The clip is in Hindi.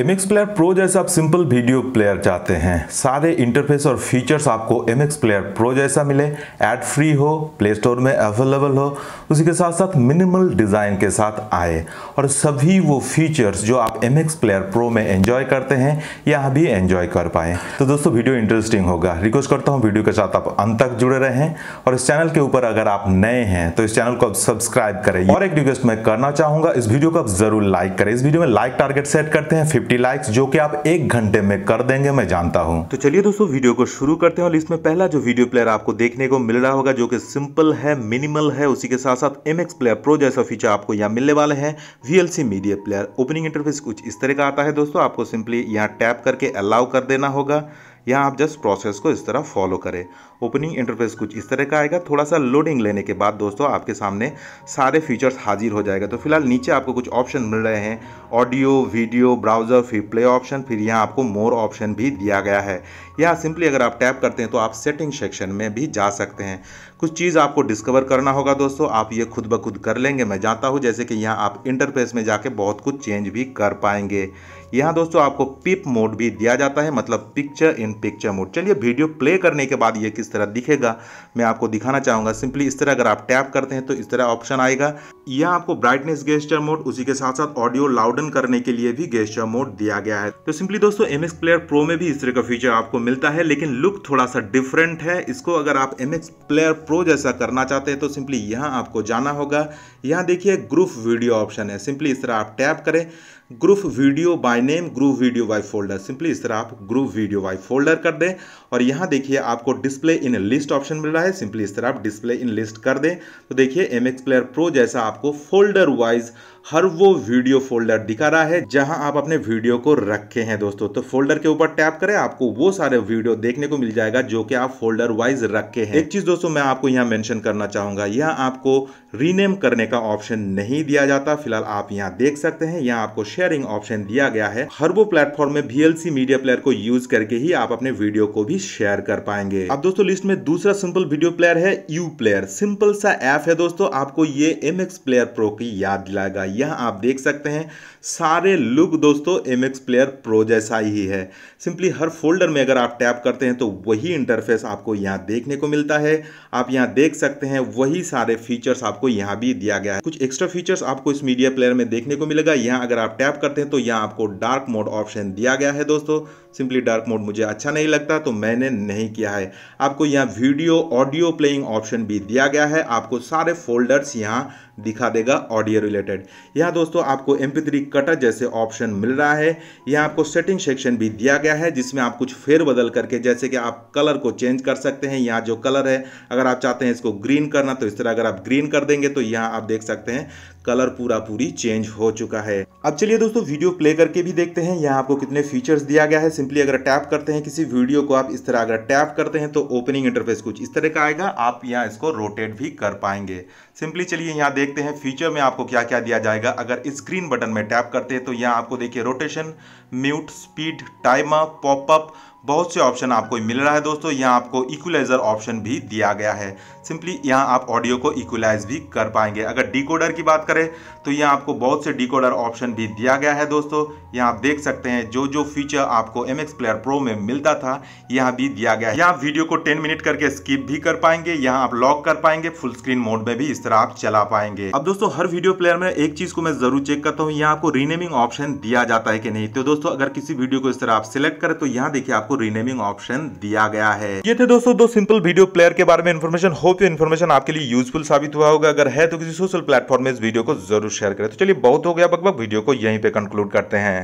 एम एक्स प्लेयर प्रो जैसा आप सिंपल वीडियो प्लेयर चाहते हैं सारे इंटरफेस और फीचर्स आपको एम एक्स प्लेयर प्रो जैसा मिले एड फ्री हो प्ले स्टोर में अवेलेबल हो उसी के साथ साथ मिनिमल डिज़ाइन के साथ आए और सभी वो फीचर्स जो आप एम एक्स प्लेयर प्रो में एंजॉय करते हैं यहाँ भी एंजॉय कर पाएँ तो दोस्तों वीडियो इंटरेस्टिंग होगा रिक्वेस्ट करता हूँ वीडियो के साथ आप अंत तक जुड़े रहें और इस चैनल के ऊपर अगर आप नए हैं तो इस चैनल को आप सब्सक्राइब करें और एक रिक्वेस्ट मैं करना चाहूँगा इस वीडियो को आप जरूर लाइक करें इस वीडियो में लाइक टारगेट सेट करते हैं फिफ्टी 50 लाइक्स जो कि आप एक घंटे में कर देंगे मैं जानता हूं तो चलिए दोस्तों वीडियो को शुरू करते हैं और इसमें पहला जो वीडियो प्लेयर आपको देखने को मिल रहा होगा जो कि सिंपल है मिनिमल है उसी के साथ साथ एम एक्स प्लेयर प्रो जैसा फीचर आपको यहाँ मिलने वाले हैं VLC media player opening interface कुछ इस तरह का आता है दोस्तों आपको सिंपली यहाँ टैप करके अलाउ कर देना होगा यहाँ आप जस्ट प्रोसेस को इस तरह फॉलो करें ओपनिंग इंटरफेस कुछ इस तरह का आएगा थोड़ा सा लोडिंग लेने के बाद दोस्तों आपके सामने सारे फीचर्स हाजिर हो जाएगा तो फिलहाल नीचे आपको कुछ ऑप्शन मिल रहे हैं ऑडियो वीडियो ब्राउजर फिर प्ले ऑप्शन फिर यहाँ आपको मोर ऑप्शन भी दिया गया है यहाँ सिंपली अगर आप टैप करते हैं तो आप सेटिंग सेक्शन में भी जा सकते हैं कुछ चीज़ आपको डिस्कवर करना होगा दोस्तों आप ये खुद ब खुद कर लेंगे मैं जानता हूँ जैसे कि यहाँ आप इंटरफेस में जाके बहुत कुछ चेंज भी कर पाएंगे यहाँ दोस्तों आपको पिप मोड भी दिया जाता है मतलब पिक्चर इन पिक्चर मोड चलिए वीडियो प्ले करने के बाद ये किस तरह दिखेगा मैं आपको दिखाना चाहूँगा सिंपली इस तरह अगर आप टैप करते हैं तो इस तरह ऑप्शन आएगा यह आपको ब्राइटनेस गेस्टर मोड उसी के साथ साथ ऑडियो लाउडन करने के लिए भी गेस्टर मोड दिया गया है तो सिंपली दोस्तों एम एक्स प्लेयर प्रो में भी इस तरह का फीचर आपको मिलता है लेकिन लुक थोड़ा सा डिफरेंट है इसको अगर आप एम एक्स प्लेयर प्रो जैसा करना चाहते हैं तो सिंपली यहाँ आपको जाना होगा यहाँ देखिए ग्रुप वीडियो ऑप्शन है सिंपली इस तरह आप टैप करें group video by name group video by folder simply इस तरह आप ग्रुप वीडियो बाय फोल्डर कर दें और यहाँ देखिए आपको डिस्प्ले इन लिस्ट ऑप्शन मिल रहा है सिंपली इस तरह आप डिस्प्ले इन लिस्ट कर दें तो देखिए एम एक्स प्लेयर प्रो जैसा आपको फोल्डर वाइज हर वो वीडियो फोल्डर दिखा रहा है जहां आप अपने वीडियो को रखे हैं दोस्तों तो फोल्डर के ऊपर टैप करें आपको वो सारे वीडियो देखने को मिल जाएगा जो कि आप फोल्डर वाइज रखे हैं एक चीज दोस्तों मैं आपको यहाँ मेंशन करना चाहूंगा यह आपको रीनेम करने का ऑप्शन नहीं दिया जाता फिलहाल आप यहाँ देख सकते हैं यहाँ आपको शेयरिंग ऑप्शन दिया गया है हर वो प्लेटफॉर्म में वीएलसी मीडिया प्लेयर को यूज करके ही आप अपने वीडियो को भी शेयर कर पाएंगे अब दोस्तों लिस्ट में दूसरा सिंपल वीडियो प्लेयर है यू प्लेयर सिंपल सा ऐप है दोस्तों आपको ये एम प्लेयर प्रो की याद दिलाएगा यह आप देख सकते हैं सारे लुक दोस्तों एम एक्स प्लेयर प्रो जैसा ही है सिंपली हर फोल्डर में अगर आप टैप करते हैं तो वही इंटरफेस आपको यहाँ देखने को मिलता है आप यहाँ देख सकते हैं वही सारे फीचर्स आपको यहाँ भी दिया गया है कुछ एक्स्ट्रा फीचर्स आपको इस मीडिया प्लेयर में देखने को मिलेगा यहाँ अगर आप टैप करते हैं तो यहाँ आपको डार्क मोड ऑप्शन दिया गया है दोस्तों सिंपली डार्क मोड मुझे अच्छा नहीं लगता तो मैंने नहीं किया है आपको यहाँ वीडियो ऑडियो प्लेइंग ऑप्शन भी दिया गया है आपको सारे फोल्डर्स यहाँ दिखा देगा ऑडियो रिलेटेड यहाँ दोस्तों आपको एम पी कटर जैसे ऑप्शन मिल रहा है यहाँ आपको सेटिंग सेक्शन भी दिया गया है जिसमें आप कुछ फेर बदल करके जैसे कि आप कलर को चेंज कर सकते हैं यहाँ जो कलर है अगर आप चाहते हैं इसको ग्रीन करना तो इस तरह अगर आप ग्रीन कर देंगे तो यहाँ आप देख सकते हैं कलर पूरा पूरी चेंज हो चुका है अब चलिए दोस्तों वीडियो प्ले करके भी देखते हैं यहाँ आपको कितने फीचर्स दिया गया है सिंपली अगर टैप करते हैं किसी वीडियो को आप इस तरह अगर टैप करते हैं तो ओपनिंग इंटरफेस कुछ इस तरह का आएगा आप यहाँ इसको रोटेट भी कर पाएंगे सिंपली चलिए यहाँ देखते हैं फीचर में आपको क्या क्या दिया जाएगा अगर स्क्रीन बटन में टैप करते हैं तो यहाँ आपको देखिए rotation mute speed timer popup बहुत से ऑप्शन आपको मिल रहा है दोस्तों यहाँ आपको इक्वलाइज़र ऑप्शन भी दिया गया है सिंपली यहाँ आप ऑडियो को इक्वलाइज भी कर पाएंगे अगर डिकोडर की बात करें तो यहाँ आपको बहुत से डिकोडर ऑप्शन भी दिया गया है दोस्तों यहाँ आप देख सकते हैं जो जो फीचर आपको एम एक्स प्लेयर प्रो में मिलता था यहाँ भी दिया गया है यहाँ वीडियो को टेन मिनट करके स्किप भी कर पाएंगे यहाँ आप लॉक कर पाएंगे फुल स्क्रीन मोड में भी इस तरह आप चला पाएंगे अब दोस्तों हर वीडियो प्लेयर में एक चीज़ को मैं ज़रूर चेक करता हूँ यहाँ आपको रीनेमिंग ऑप्शन दिया जाता है कि नहीं तो दोस्तों अगर किसी वीडियो को इस तरह आप सिलेक्ट करें तो यहाँ देखिए आप आपको रिनेमिंग ऑप्शन दिया गया है ये थे दोस्तों दो सिंपल वीडियो प्लेयर के बारे में इन्फॉर्मेशन होप ये इन्फॉर्मेशन आपके लिए यूजफुल साबित हुआ होगा अगर है तो किसी सोशल प्लेटफॉर्म में इस वीडियो को जरूर शेयर करें तो चलिए बहुत हो गया बकबक वीडियो को यहीं पे कंक्लूड करते हैं